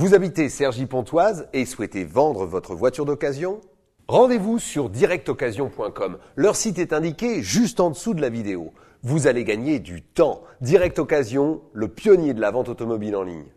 Vous habitez Cergy-Pontoise et souhaitez vendre votre voiture d'occasion Rendez-vous sur directoccasion.com. Leur site est indiqué juste en dessous de la vidéo. Vous allez gagner du temps. Direct Occasion, le pionnier de la vente automobile en ligne.